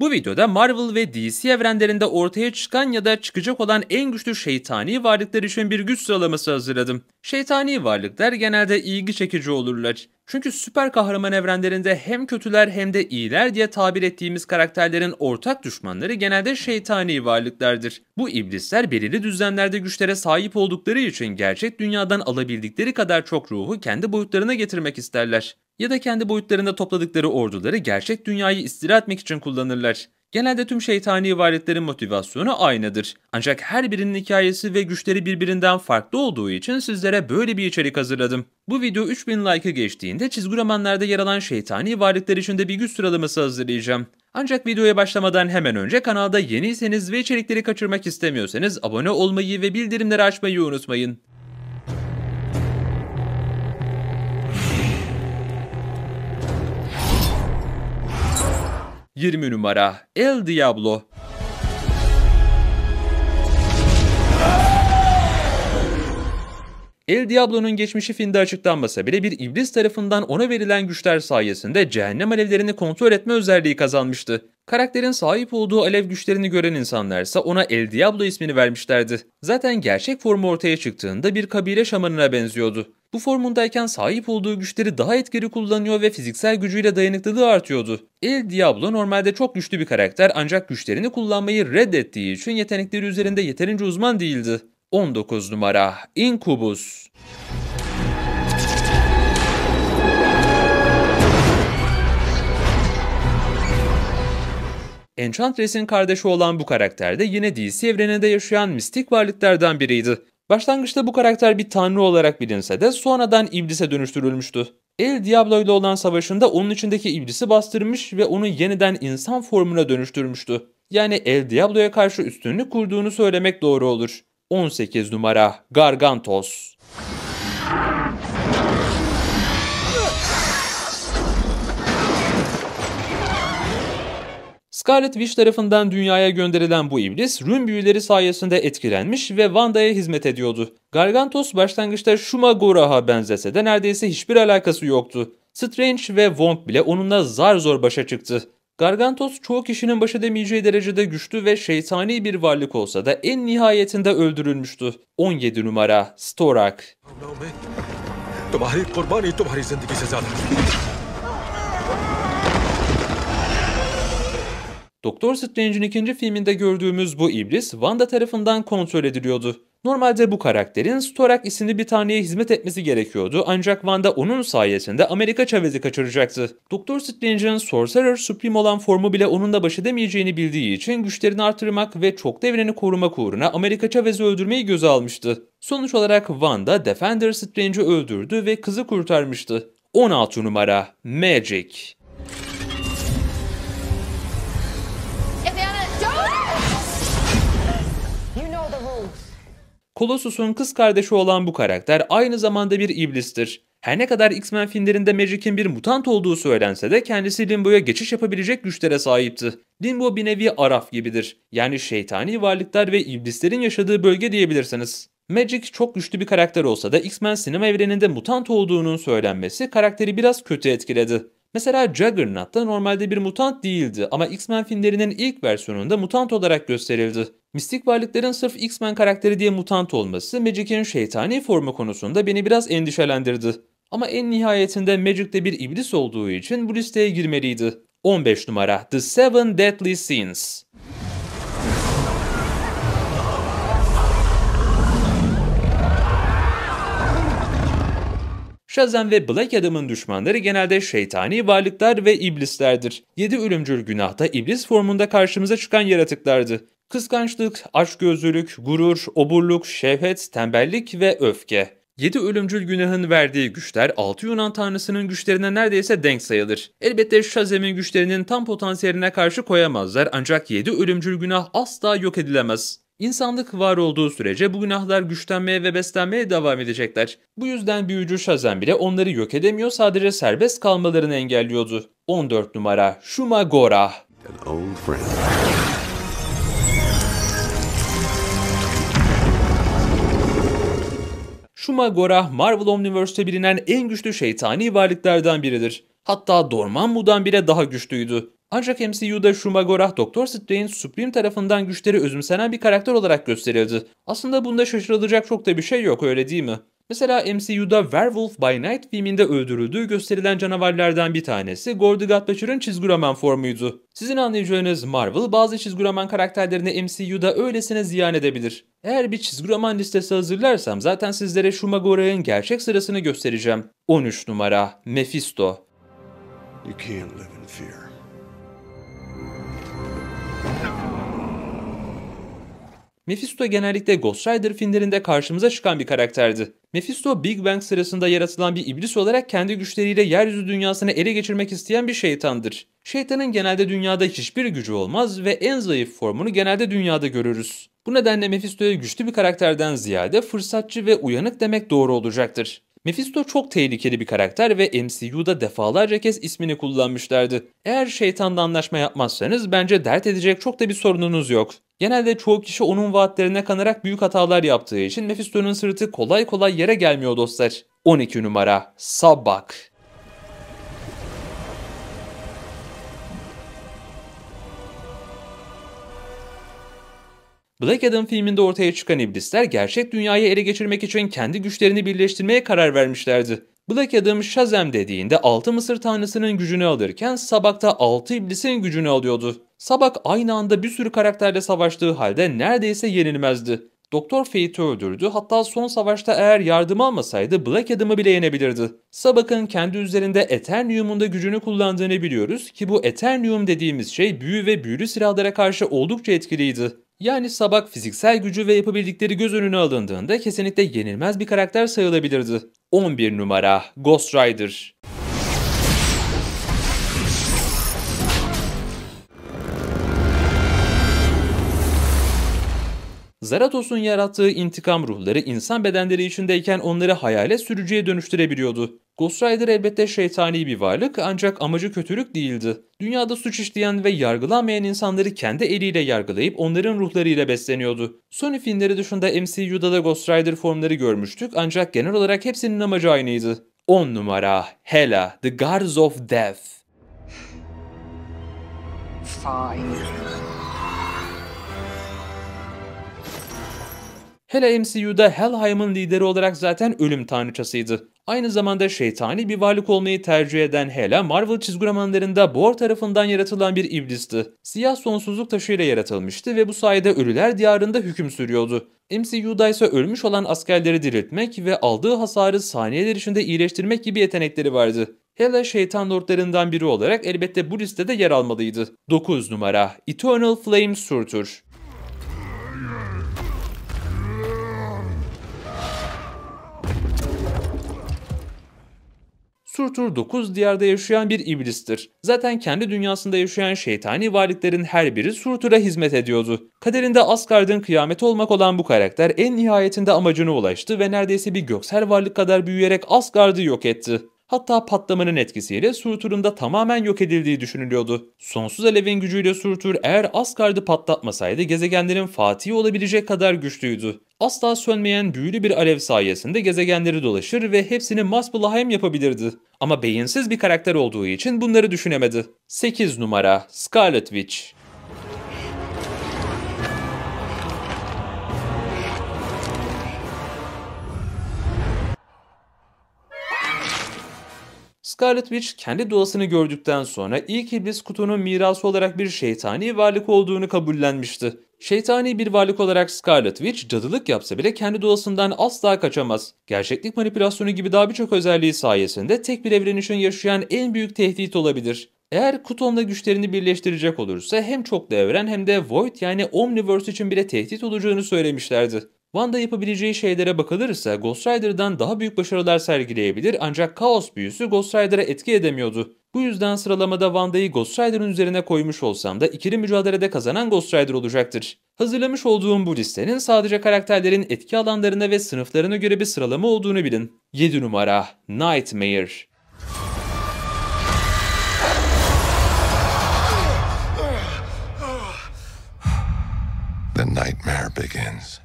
Bu videoda Marvel ve DC evrenlerinde ortaya çıkan ya da çıkacak olan en güçlü şeytani varlıklar için bir güç sıralaması hazırladım. Şeytani varlıklar genelde ilgi çekici olurlar. Çünkü süper kahraman evrenlerinde hem kötüler hem de iyiler diye tabir ettiğimiz karakterlerin ortak düşmanları genelde şeytani varlıklardır. Bu iblisler belirli düzenlerde güçlere sahip oldukları için gerçek dünyadan alabildikleri kadar çok ruhu kendi boyutlarına getirmek isterler ya da kendi boyutlarında topladıkları orduları gerçek dünyayı istila etmek için kullanırlar. Genelde tüm şeytani ibaretlerin motivasyonu aynıdır. Ancak her birinin hikayesi ve güçleri birbirinden farklı olduğu için sizlere böyle bir içerik hazırladım. Bu video 3000 like'ı geçtiğinde çizgi romanlarda yer alan şeytani ibaretler içinde bir güç sıralaması hazırlayacağım. Ancak videoya başlamadan hemen önce kanalda yeniyseniz ve içerikleri kaçırmak istemiyorsanız abone olmayı ve bildirimleri açmayı unutmayın. 20 numara El Diablo. El Diablo'nun geçmişi filmde açıklanmasa bile bir iblis tarafından ona verilen güçler sayesinde cehennem alevlerini kontrol etme özelliği kazanmıştı. Karakterin sahip olduğu alev güçlerini gören insanlarsa ona El Diablo ismini vermişlerdi. Zaten gerçek formu ortaya çıktığında bir kabile şamanına benziyordu. Bu formundayken sahip olduğu güçleri daha etkili kullanıyor ve fiziksel gücüyle dayanıklılığı artıyordu. El Diablo normalde çok güçlü bir karakter ancak güçlerini kullanmayı reddettiği için yetenekleri üzerinde yeterince uzman değildi. 19 numara Incubus Enchantress'in kardeşi olan bu karakter de yine DC evreninde yaşayan mistik varlıklardan biriydi. Başlangıçta bu karakter bir tanrı olarak bilinse de sonradan iblise dönüştürülmüştü. El Diablo ile olan savaşında onun içindeki iblisi bastırmış ve onu yeniden insan formuna dönüştürmüştü. Yani El Diablo'ya karşı üstünlük kurduğunu söylemek doğru olur. 18 numara Gargantos Scarlet Witch tarafından dünyaya gönderilen bu iblis rün büyüleri sayesinde etkilenmiş ve Wanda'ya hizmet ediyordu. Gargantos başlangıçta Shuma Goraha benzese de neredeyse hiçbir alakası yoktu. Strange ve Wong bile onunla zar zor başa çıktı. Gargantos çoğu kişinin başa edemeyeceği derecede güçlü ve şeytani bir varlık olsa da en nihayetinde öldürülmüştü. 17 numara Storak. Doktor Strange'in ikinci filminde gördüğümüz bu iblis Wanda tarafından kontrol ediliyordu. Normalde bu karakterin Storak isimli bir taneye hizmet etmesi gerekiyordu ancak Wanda onun sayesinde Amerika Chavez'i kaçıracaktı. Doktor Strange'in Sorcerer Supreme olan formu bile onun da baş edemeyeceğini bildiği için güçlerini artırmak ve çok devreni korumak uğruna Amerika Chavez'i öldürmeyi göze almıştı. Sonuç olarak Wanda Defender Strange'i öldürdü ve kızı kurtarmıştı. 16 numara Magic Colossus'un kız kardeşi olan bu karakter aynı zamanda bir iblistir. Her ne kadar X-Men filmlerinde Magic'in bir mutant olduğu söylense de kendisi Limbo'ya geçiş yapabilecek güçlere sahipti. Limbo bir nevi Araf gibidir. Yani şeytani varlıklar ve iblislerin yaşadığı bölge diyebilirsiniz. Magic çok güçlü bir karakter olsa da X-Men sinema evreninde mutant olduğunun söylenmesi karakteri biraz kötü etkiledi. Mesela Juggernaut da normalde bir mutant değildi ama X-Men filmlerinin ilk versiyonunda mutant olarak gösterildi. Mistik varlıkların sırf X-Men karakteri diye mutant olması Magic'in şeytani formu konusunda beni biraz endişelendirdi. Ama en nihayetinde Magic'te bir iblis olduğu için bu listeye girmeliydi. 15 numara The Seven Deadly Sins Shazam ve Black Adam'ın düşmanları genelde şeytani varlıklar ve iblislerdir. Yedi ölümcül günahta iblis formunda karşımıza çıkan yaratıklardı. Kıskançlık, açgözlülük, gurur, oburluk, şehvet, tembellik ve öfke. Yedi ölümcül günahın verdiği güçler altı Yunan tanrısının güçlerine neredeyse denk sayılır. Elbette şazemin güçlerinin tam potansiyeline karşı koyamazlar ancak yedi ölümcül günah asla yok edilemez. İnsanlık var olduğu sürece bu günahlar güçlenmeye ve beslenmeye devam edecekler. Bu yüzden büyücü şazem bile onları yok edemiyor sadece serbest kalmalarını engelliyordu. 14 numara Shumagora An Shuma Gora, Marvel Omniverse'te bilinen en güçlü şeytani varlıklardan biridir. Hatta Dormammu'dan bile daha güçlüydü. Ancak MCU'da Shumagorah Doktor Strange'in Supreme tarafından güçleri özümsenen bir karakter olarak gösterildi. Aslında bunda şaşırılacak çok da bir şey yok öyle değil mi? Mesela MCU'da Werewolf by Night filminde öldürüldüğü gösterilen canavarlardan bir tanesi Gordy Gutbacher'ın çizguraman formuydu. Sizin anlayacağınız Marvel bazı çizgi roman karakterlerini MCU'da öylesine ziyan edebilir. Eğer bir çizgi roman listesi hazırlarsam zaten sizlere Shumagora'nın gerçek sırasını göstereceğim. 13 numara Mephisto. You can't live in fear. Mephisto genellikle Ghost Rider filmlerinde karşımıza çıkan bir karakterdi. Mephisto Big Bang sırasında yaratılan bir iblis olarak kendi güçleriyle yeryüzü dünyasını ele geçirmek isteyen bir şeytandır. Şeytanın genelde dünyada hiçbir gücü olmaz ve en zayıf formunu genelde dünyada görürüz. Bu nedenle Mephisto'ya güçlü bir karakterden ziyade fırsatçı ve uyanık demek doğru olacaktır. Mephisto çok tehlikeli bir karakter ve MCU'da defalarca kez ismini kullanmışlardı. Eğer şeytanla anlaşma yapmazsanız bence dert edecek çok da bir sorununuz yok. Genelde çoğu kişi onun vaatlerine kanarak büyük hatalar yaptığı için Mephisto'nun sırtı kolay kolay yere gelmiyor dostlar. 12 numara Sabak Black Adam filminde ortaya çıkan iblisler gerçek dünyayı ele geçirmek için kendi güçlerini birleştirmeye karar vermişlerdi. Black Adam Shazam dediğinde 6 Mısır tanrısının gücünü alırken Sabak'ta 6 iblisin gücünü alıyordu. Sabak aynı anda bir sürü karakterle savaştığı halde neredeyse yenilmezdi. Doktor Fate'i öldürdü hatta son savaşta eğer yardım almasaydı Black Adam'ı bile yenebilirdi. Sabak'ın kendi üzerinde Eternium'un da gücünü kullandığını biliyoruz ki bu Eternium dediğimiz şey büyü ve büyülü silahlara karşı oldukça etkiliydi. Yani Sabak fiziksel gücü ve yapabildikleri göz önüne alındığında kesinlikle yenilmez bir karakter sayılabilirdi. 11 numara Ghost Rider Zaratos'un yarattığı intikam ruhları insan bedenleri içindeyken onları hayale sürücüye dönüştürebiliyordu. Ghost Rider elbette şeytani bir varlık ancak amacı kötülük değildi. Dünyada suç işleyen ve yargılanmayan insanları kendi eliyle yargılayıp onların ruhlarıyla besleniyordu. Sony filmleri dışında MCU'da da Ghost Rider formları görmüştük ancak genel olarak hepsinin amacı aynıydı. 10 numara Hela, The Guards of Death. Fine. Hele MCU'da Helheim'ın lideri olarak zaten ölüm tanrıçasıydı. Aynı zamanda şeytani bir varlık olmayı tercih eden Hela, Marvel çizgi romanlarında Boar tarafından yaratılan bir iblisti. Siyah sonsuzluk taşıyla yaratılmıştı ve bu sayede ölüler diyarında hüküm sürüyordu. MCU'da ise ölmüş olan askerleri diriltmek ve aldığı hasarı saniyeler içinde iyileştirmek gibi yetenekleri vardı. Hela şeytan lordlarından biri olarak elbette bu listede yer almalıydı. 9 numara Eternal Flame Surtur Surtur dokuz diyarda yaşayan bir iblistir. Zaten kendi dünyasında yaşayan şeytani varlıkların her biri Surtur'a hizmet ediyordu. Kaderinde Asgard'ın kıyameti olmak olan bu karakter en nihayetinde amacına ulaştı ve neredeyse bir göksel varlık kadar büyüyerek Asgard'ı yok etti. Hatta patlamanın etkisiyle Surtur'un da tamamen yok edildiği düşünülüyordu. Sonsuz alevin gücüyle Surtur eğer Asgard'ı patlatmasaydı gezegenlerin fatihi olabilecek kadar güçlüydü asla sönmeyen büyülü bir alev sayesinde gezegenleri dolaşır ve hepsini masbulahem yapabilirdi. Ama beyinsiz bir karakter olduğu için bunları düşünemedi. 8 numara Scarlet Witch Scarlet Witch kendi doğasını gördükten sonra ilk iblis kutunun mirası olarak bir şeytani varlık olduğunu kabullenmişti. Şeytani bir varlık olarak Scarlet Witch cadılık yapsa bile kendi doğasından asla kaçamaz. Gerçeklik manipülasyonu gibi daha birçok özelliği sayesinde tek bir evren için yaşayan en büyük tehdit olabilir. Eğer Kuton'la güçlerini birleştirecek olursa hem çok da evren hem de Void yani Omniverse için bile tehdit olacağını söylemişlerdi. Wanda yapabileceği şeylere bakılırsa Ghost Rider'dan daha büyük başarılar sergileyebilir ancak kaos büyüsü Ghost Rider'a etki edemiyordu. Bu yüzden sıralamada Wanda'yı Ghost Rider'ın üzerine koymuş olsam da ikili mücadelede kazanan Ghost Rider olacaktır. Hazırlamış olduğum bu listenin sadece karakterlerin etki alanlarına ve sınıflarına göre bir sıralama olduğunu bilin. 7 numara Nightmare The nightmare begins.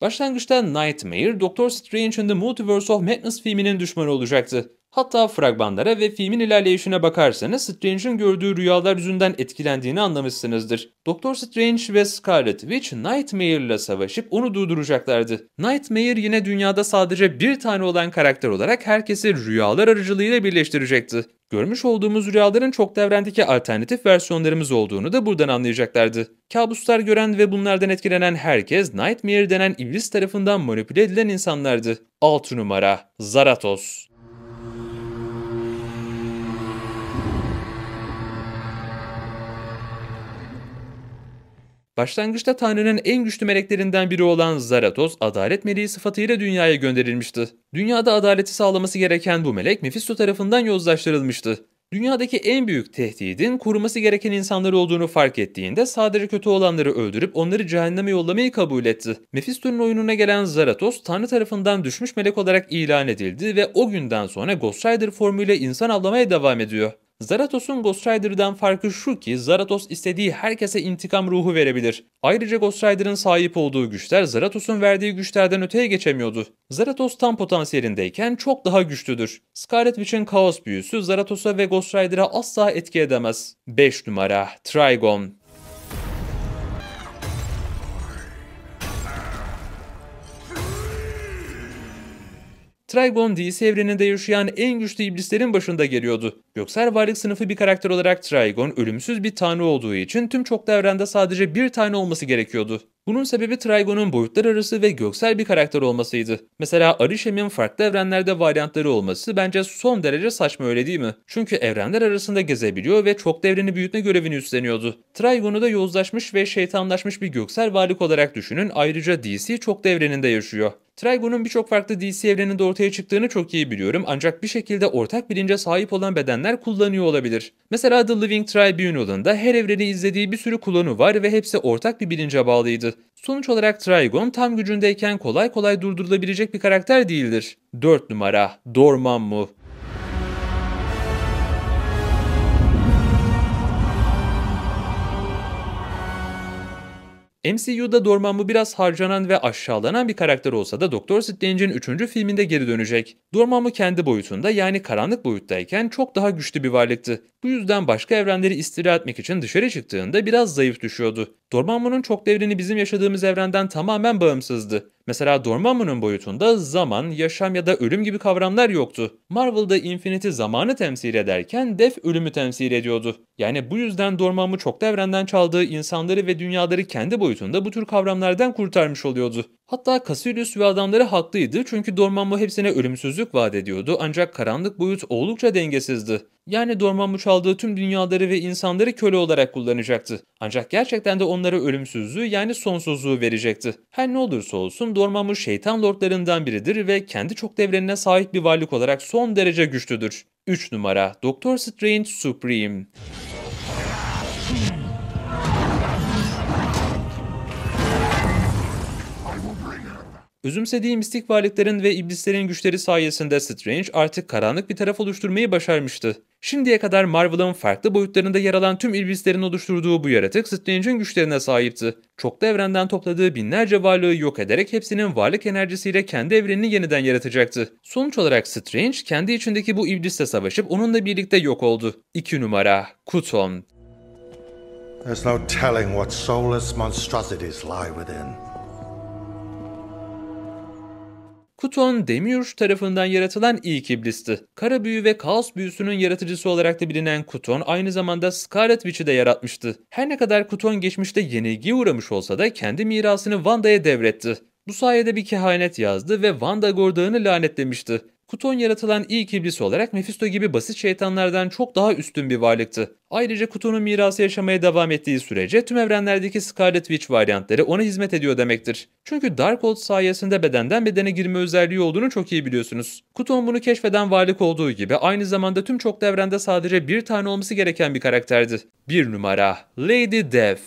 Başlangıçta Nightmare, Doctor Strange in the Multiverse of Madness filminin düşmanı olacaktı. Hatta fragmanlara ve filmin ilerleyişine bakarsanız Strange'in gördüğü rüyalar yüzünden etkilendiğini anlamışsınızdır. Doktor Strange ve Scarlet Witch Nightmare ile savaşıp onu durduracaklardı. Nightmare yine dünyada sadece bir tane olan karakter olarak herkesi rüyalar aracılığıyla birleştirecekti. Görmüş olduğumuz rüyaların çok devrendeki alternatif versiyonlarımız olduğunu da buradan anlayacaklardı. Kabuslar gören ve bunlardan etkilenen herkes Nightmare denen iblis tarafından manipüle edilen insanlardı. 6 numara Zaratos Başlangıçta Tanrı'nın en güçlü meleklerinden biri olan Zaratos, adalet meleği sıfatıyla dünyaya gönderilmişti. Dünyada adaleti sağlaması gereken bu melek Mefisto tarafından yozlaştırılmıştı. Dünyadaki en büyük tehdidin koruması gereken insanlar olduğunu fark ettiğinde sadece kötü olanları öldürüp onları cehenneme yollamayı kabul etti. Mephisto'nun oyununa gelen Zaratos tanrı tarafından düşmüş melek olarak ilan edildi ve o günden sonra Ghost Rider formuyla insan avlamaya devam ediyor. Zaratos'un Ghost Rider'dan farkı şu ki Zaratos istediği herkese intikam ruhu verebilir. Ayrıca Ghost Rider'ın sahip olduğu güçler Zaratos'un verdiği güçlerden öteye geçemiyordu. Zaratos tam potansiyelindeyken çok daha güçlüdür. Scarlet Witch'in kaos büyüsü Zaratos'a ve Ghost Rider'a asla etki edemez. 5 numara Trigon Trigon DC evreninde yaşayan en güçlü iblislerin başında geliyordu. Göksel varlık sınıfı bir karakter olarak Trigon ölümsüz bir tanrı olduğu için tüm çok evrende sadece bir tane olması gerekiyordu. Bunun sebebi Trigon'un boyutlar arası ve göksel bir karakter olmasıydı. Mesela Arishem'in farklı evrenlerde varyantları olması bence son derece saçma öyle değil mi? Çünkü evrenler arasında gezebiliyor ve çok evreni büyütme görevini üstleniyordu. Trigon'u da yozlaşmış ve şeytanlaşmış bir göksel varlık olarak düşünün ayrıca DC çok devreninde yaşıyor. Trigon'un birçok farklı DC evreninde ortaya çıktığını çok iyi biliyorum ancak bir şekilde ortak bilince sahip olan beden edenler kullanıyor olabilir. Mesela The Living Tribunal'ın da her evreni izlediği bir sürü kullanı var ve hepsi ortak bir bilince bağlıydı. Sonuç olarak Trigon tam gücündeyken kolay kolay durdurulabilecek bir karakter değildir. 4 numara Dormammu MCU'da Dormammu biraz harcanan ve aşağılanan bir karakter olsa da Doktor Strange'in 3. filminde geri dönecek. Dormammu kendi boyutunda yani karanlık boyuttayken çok daha güçlü bir varlıktı. Bu yüzden başka evrenleri istila etmek için dışarı çıktığında biraz zayıf düşüyordu. Dormammu'nun çok devreni bizim yaşadığımız evrenden tamamen bağımsızdı. Mesela Dormammu'nun boyutunda zaman, yaşam ya da ölüm gibi kavramlar yoktu. Marvel'da Infinity zamanı temsil ederken Def ölümü temsil ediyordu. Yani bu yüzden Dormammu çok evrenden çaldığı insanları ve dünyaları kendi boyutunda bu tür kavramlardan kurtarmış oluyordu. Hatta Cassius ve adamları haklıydı çünkü Dormammu hepsine ölümsüzlük vaat ediyordu ancak karanlık boyut oldukça dengesizdi. Yani Dormammu çaldığı tüm dünyaları ve insanları köle olarak kullanacaktı. Ancak gerçekten de onlara ölümsüzlüğü yani sonsuzluğu verecekti. Her ne olursa olsun Dormammu şeytan lordlarından biridir ve kendi çok devrenine sahip bir varlık olarak son derece güçlüdür. 3 numara Doktor Strange Supreme Üzümsediğim mistik varlıkların ve iblislerin güçleri sayesinde Strange artık karanlık bir taraf oluşturmayı başarmıştı. Şimdiye kadar Marvel'ın farklı boyutlarında yer alan tüm iblislerin oluşturduğu bu yaratık Strange'in güçlerine sahipti. Çoklu evrenden topladığı binlerce varlığı yok ederek hepsinin varlık enerjisiyle kendi evrenini yeniden yaratacaktı. Sonuç olarak Strange kendi içindeki bu iblisle savaşıp onunla birlikte yok oldu. 2 numara Kuton There's no telling what soulless monstrosities lie within. Kuton Demiurge tarafından yaratılan ilk iblisti. Kara büyü ve kaos büyüsünün yaratıcısı olarak da bilinen Kuton aynı zamanda Scarlet Witch'i de yaratmıştı. Her ne kadar Kuton geçmişte yenilgiye uğramış olsa da kendi mirasını Wanda'ya devretti. Bu sayede bir kehanet yazdı ve Vandagor Dağı'nı lanetlemişti. Kuton yaratılan ilk iblis olarak Mephisto gibi basit şeytanlardan çok daha üstün bir varlıktı. Ayrıca Kuton'un mirası yaşamaya devam ettiği sürece tüm evrenlerdeki Scarlet Witch varyantları ona hizmet ediyor demektir. Çünkü Darkhold sayesinde bedenden bedene girme özelliği olduğunu çok iyi biliyorsunuz. Kuton bunu keşfeden varlık olduğu gibi aynı zamanda tüm çok evrende sadece bir tane olması gereken bir karakterdi. Bir numara Lady Death.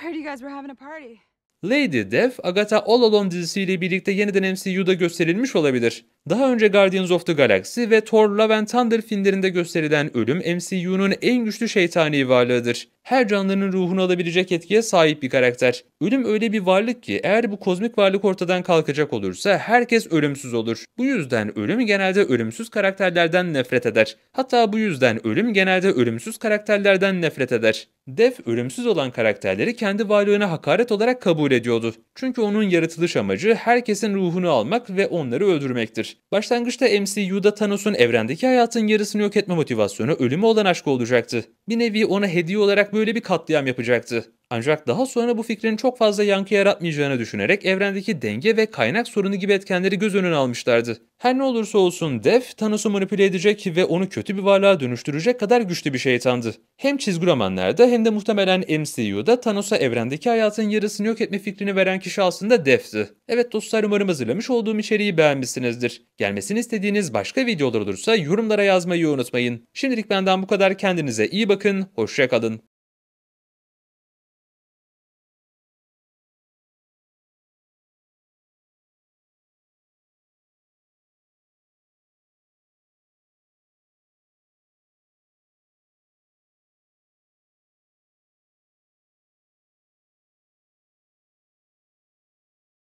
heard you guys were having a party. Lady Death, Agatha All Alone dizisiyle birlikte yeniden MCU'da gösterilmiş olabilir. Daha önce Guardians of the Galaxy ve Thor Love and Thunder filmlerinde gösterilen ölüm MCU'nun en güçlü şeytani varlığıdır. Her canlının ruhunu alabilecek etkiye sahip bir karakter. Ölüm öyle bir varlık ki eğer bu kozmik varlık ortadan kalkacak olursa herkes ölümsüz olur. Bu yüzden ölüm genelde ölümsüz karakterlerden nefret eder. Hatta bu yüzden ölüm genelde ölümsüz karakterlerden nefret eder. Dev ölümsüz olan karakterleri kendi varlığına hakaret olarak kabul eder ediyordu. Çünkü onun yaratılış amacı herkesin ruhunu almak ve onları öldürmektir. Başlangıçta MCU'da Thanos'un evrendeki hayatın yarısını yok etme motivasyonu ölüme olan aşkı olacaktı. Bir nevi ona hediye olarak böyle bir katliam yapacaktı. Ancak daha sonra bu fikrin çok fazla yankı yaratmayacağını düşünerek evrendeki denge ve kaynak sorunu gibi etkenleri göz önüne almışlardı. Her ne olursa olsun Def, Thanos'u manipüle edecek ve onu kötü bir varlığa dönüştürecek kadar güçlü bir şeytandı. Hem çizgi romanlarda hem de muhtemelen MCU'da Thanos'a evrendeki hayatın yarısını yok etme fikrini veren kişi aslında Def'ti. Evet dostlar umarım hazırlamış olduğum içeriği beğenmişsinizdir. Gelmesini istediğiniz başka videolar olursa yorumlara yazmayı unutmayın. Şimdilik benden bu kadar kendinize iyi bakın, hoşçakalın.